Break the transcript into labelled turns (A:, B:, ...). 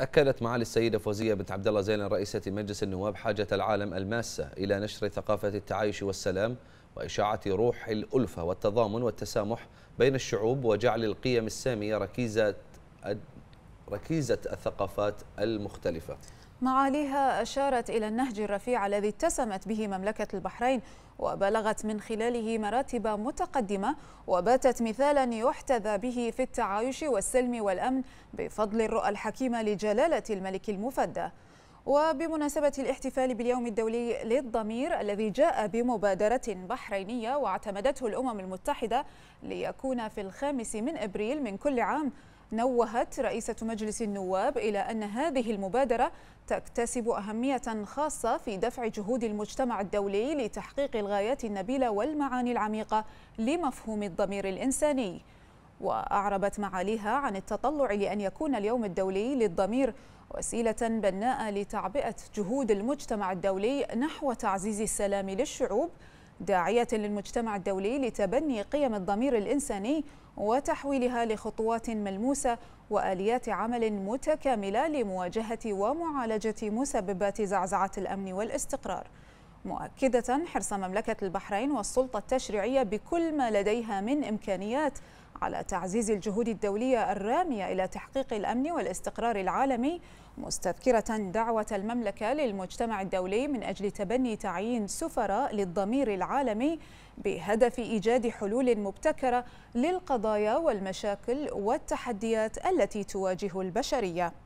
A: أكدت معالي السيدة فوزية بنت عبد الله زين رئيسة مجلس النواب حاجة العالم الماسة إلى نشر ثقافة التعايش والسلام وإشاعة روح الألفة والتضامن والتسامح بين الشعوب وجعل القيم السامية ركيزة ركيزة الثقافات المختلفة
B: معاليها أشارت إلى النهج الرفيع الذي اتسمت به مملكة البحرين وبلغت من خلاله مراتب متقدمة وباتت مثالا يحتذى به في التعايش والسلم والأمن بفضل الرؤى الحكيمة لجلالة الملك المفدى وبمناسبة الاحتفال باليوم الدولي للضمير الذي جاء بمبادرة بحرينية واعتمدته الأمم المتحدة ليكون في الخامس من أبريل من كل عام نوهت رئيسة مجلس النواب إلى أن هذه المبادرة تكتسب أهمية خاصة في دفع جهود المجتمع الدولي لتحقيق الغايات النبيلة والمعاني العميقة لمفهوم الضمير الإنساني وأعربت معاليها عن التطلع لأن يكون اليوم الدولي للضمير وسيلة بناءة لتعبئة جهود المجتمع الدولي نحو تعزيز السلام للشعوب داعية للمجتمع الدولي لتبني قيم الضمير الإنساني وتحويلها لخطوات ملموسة وآليات عمل متكاملة لمواجهة ومعالجة مسببات زعزعة الأمن والاستقرار مؤكدة حرص مملكة البحرين والسلطة التشريعية بكل ما لديها من إمكانيات على تعزيز الجهود الدولية الرامية إلى تحقيق الأمن والاستقرار العالمي مستذكرة دعوة المملكة للمجتمع الدولي من أجل تبني تعيين سفراء للضمير العالمي بهدف إيجاد حلول مبتكرة للقضايا والمشاكل والتحديات التي تواجه البشرية